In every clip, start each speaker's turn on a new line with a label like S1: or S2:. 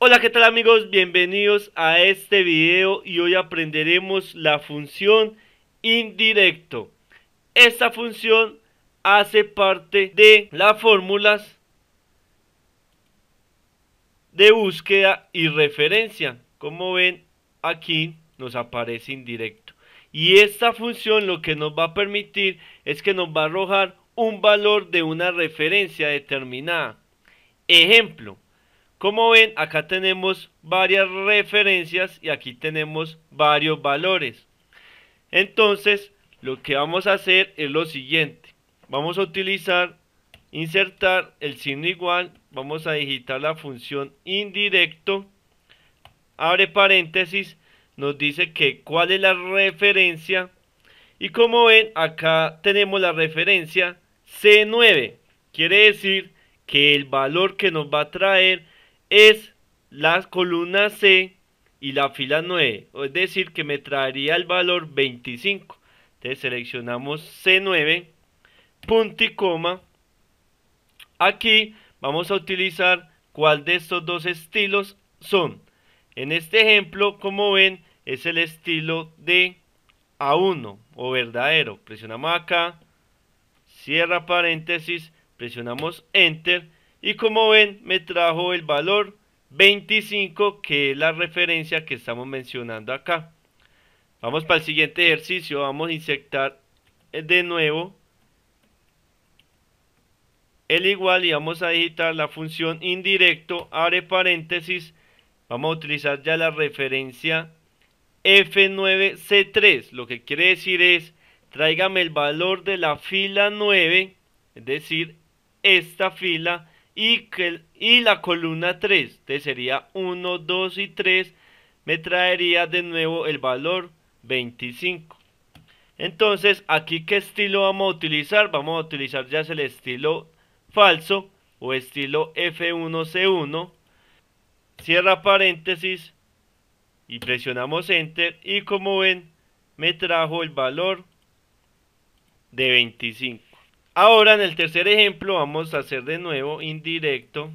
S1: Hola qué tal amigos, bienvenidos a este video y hoy aprenderemos la función indirecto. Esta función hace parte de las fórmulas de búsqueda y referencia. Como ven aquí nos aparece indirecto. Y esta función lo que nos va a permitir es que nos va a arrojar un valor de una referencia determinada. Ejemplo, como ven, acá tenemos varias referencias y aquí tenemos varios valores. Entonces, lo que vamos a hacer es lo siguiente. Vamos a utilizar, insertar el signo igual, vamos a digitar la función indirecto, abre paréntesis, nos dice que cuál es la referencia y como ven acá tenemos la referencia C9, quiere decir que el valor que nos va a traer es la columna C y la fila 9, es decir, que me traería el valor 25. Entonces seleccionamos C9, punto y coma. Aquí vamos a utilizar cuál de estos dos estilos son. En este ejemplo, como ven, es el estilo de A1 o verdadero. Presionamos acá, cierra paréntesis, presionamos Enter y como ven, me trajo el valor 25, que es la referencia que estamos mencionando acá. Vamos para el siguiente ejercicio, vamos a insertar eh, de nuevo el igual y vamos a digitar la función indirecto, abre paréntesis, vamos a utilizar ya la referencia F9C3, lo que quiere decir es, tráigame el valor de la fila 9, es decir, esta fila y, la columna 3, que sería 1, 2 y 3, me traería de nuevo el valor 25. Entonces, aquí qué estilo vamos a utilizar? Vamos a utilizar ya el estilo falso o estilo F1C1. Cierra paréntesis y presionamos enter y como ven me trajo el valor de 25. Ahora en el tercer ejemplo vamos a hacer de nuevo indirecto.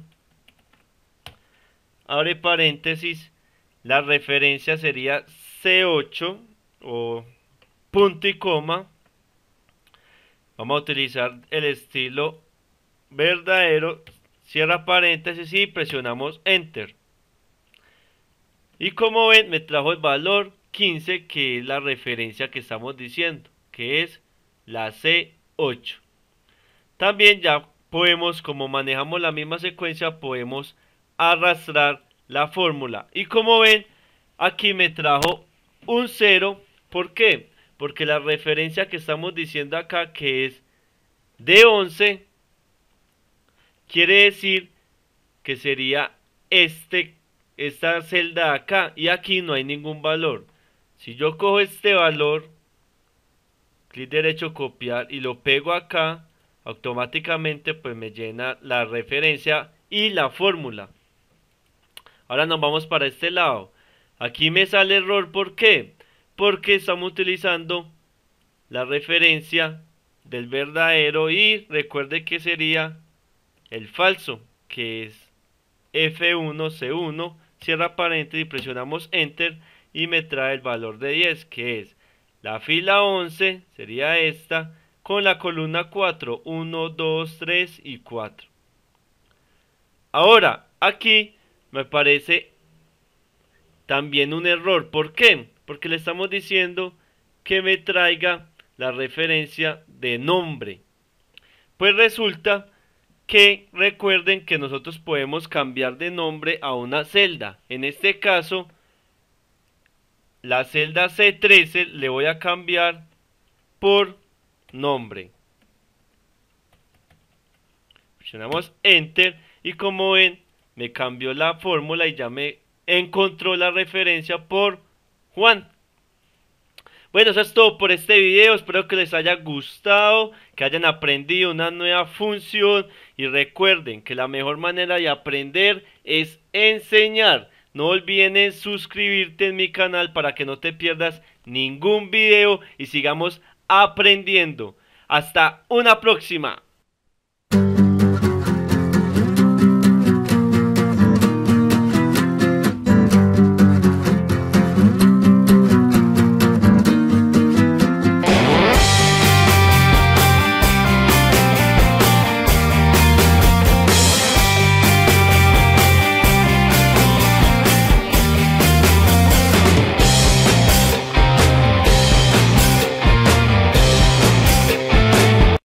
S1: Abre paréntesis. La referencia sería C8 o punto y coma. Vamos a utilizar el estilo verdadero. Cierra paréntesis y presionamos Enter. Y como ven me trajo el valor 15 que es la referencia que estamos diciendo. Que es la C8. También ya podemos, como manejamos la misma secuencia, podemos arrastrar la fórmula. Y como ven, aquí me trajo un 0. ¿Por qué? Porque la referencia que estamos diciendo acá, que es de 11, quiere decir que sería este, esta celda acá. Y aquí no hay ningún valor. Si yo cojo este valor, clic derecho, copiar y lo pego acá, automáticamente pues me llena la referencia y la fórmula ahora nos vamos para este lado aquí me sale error ¿por qué? porque estamos utilizando la referencia del verdadero y recuerde que sería el falso que es F1C1 cierra paréntesis y presionamos enter y me trae el valor de 10 que es la fila 11 sería esta con la columna 4, 1, 2, 3 y 4. Ahora, aquí me parece también un error. ¿Por qué? Porque le estamos diciendo que me traiga la referencia de nombre. Pues resulta que recuerden que nosotros podemos cambiar de nombre a una celda. En este caso, la celda C13 le voy a cambiar por nombre. Presionamos Enter y como ven me cambió la fórmula y ya me encontró la referencia por Juan. Bueno, eso es todo por este video, espero que les haya gustado, que hayan aprendido una nueva función y recuerden que la mejor manera de aprender es enseñar. No olviden suscribirte en mi canal para que no te pierdas ningún video y sigamos aprendiendo. Hasta una próxima.